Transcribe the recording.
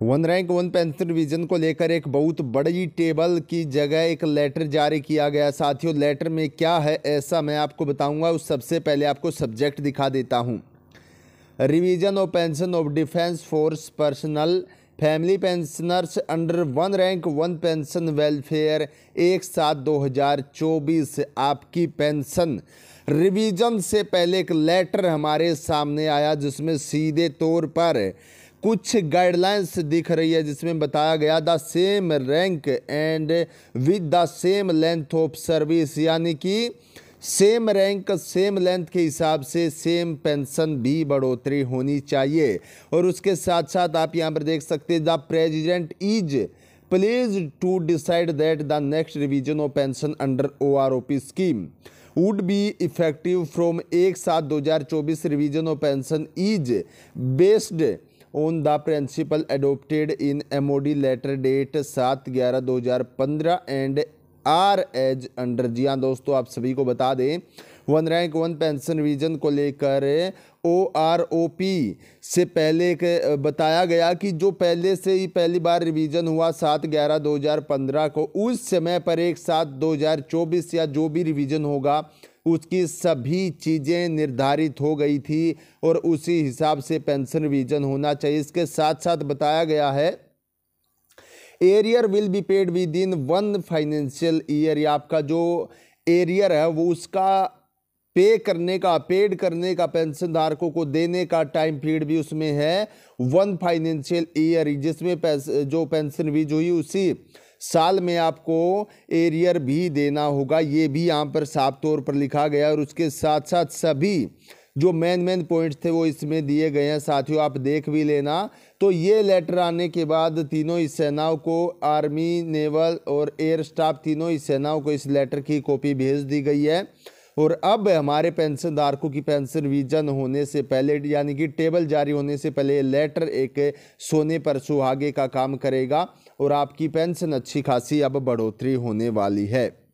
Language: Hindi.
one rank one pension revision को लेकर एक बहुत बड़ी टेबल की जगह एक लेटर जारी किया गया साथियों लेटर में क्या है ऐसा मैं आपको बताऊंगा उस सबसे पहले आपको सब्जेक्ट दिखा देता हूं revision of pension of defence force personal family pensioners under one rank one pension welfare एक सात दो हज़ार चौबीस आपकी पेंशन रिवीजन से पहले एक लेटर हमारे सामने आया जिसमें सीधे तौर पर कुछ गाइडलाइंस दिख रही है जिसमें बताया गया the same rank and with the same length of service यानी कि सेम रैंक सेम लेंथ के हिसाब से सेम पेंशन भी बढ़ोतरी होनी चाहिए और उसके साथ साथ आप यहाँ पर देख सकते हैं the president is please to decide that the next revision of pension under O R O P scheme would be effective from एक सात दो हज़ार चौबीस revision of pension is based on the principle adopted in M letter date सात ग्यारह दो हज़ार पंद्रह एंड आर एज अंडर जी हाँ दोस्तों आप सभी को बता दें one rank one pension revision को लेकर ओ आर ओ पी से पहले के बताया गया कि जो पहले से ही पहली बार रिवीजन हुआ सात ग्यारह दो हज़ार पंद्रह को उस समय पर एक सात दो हज़ार चौबीस या जो भी रिवीजन होगा उसकी सभी चीज़ें निर्धारित हो गई थी और उसी हिसाब से पेंशन रिविजन होना चाहिए इसके साथ साथ बताया गया है arrear will be paid within one financial year या आपका जो एरियर है वो उसका पे करने का पेड करने का पेंशन धारकों को देने का टाइम पीरियड भी उसमें है वन फाइनेंशियल ईयर जिसमें जो पेंशन रिज हुई उसी साल में आपको एरियर भी देना होगा ये भी यहाँ पर साफ तौर पर लिखा गया और उसके साथ साथ सभी जो मेन मेन पॉइंट्स थे वो इसमें दिए गए हैं साथियों आप देख भी लेना तो ये लेटर आने के बाद तीनों ही सेनाओं को आर्मी नेवल और एयर स्टाफ तीनों ही सेनाओं को इस लेटर की कॉपी भेज दी गई है और अब हमारे पेंशन धारकों की पेंशन विजन होने से पहले यानी कि टेबल जारी होने से पहले लेटर एक सोने पर सुहागे का काम करेगा और आपकी पेंशन अच्छी खासी अब बढ़ोतरी होने वाली है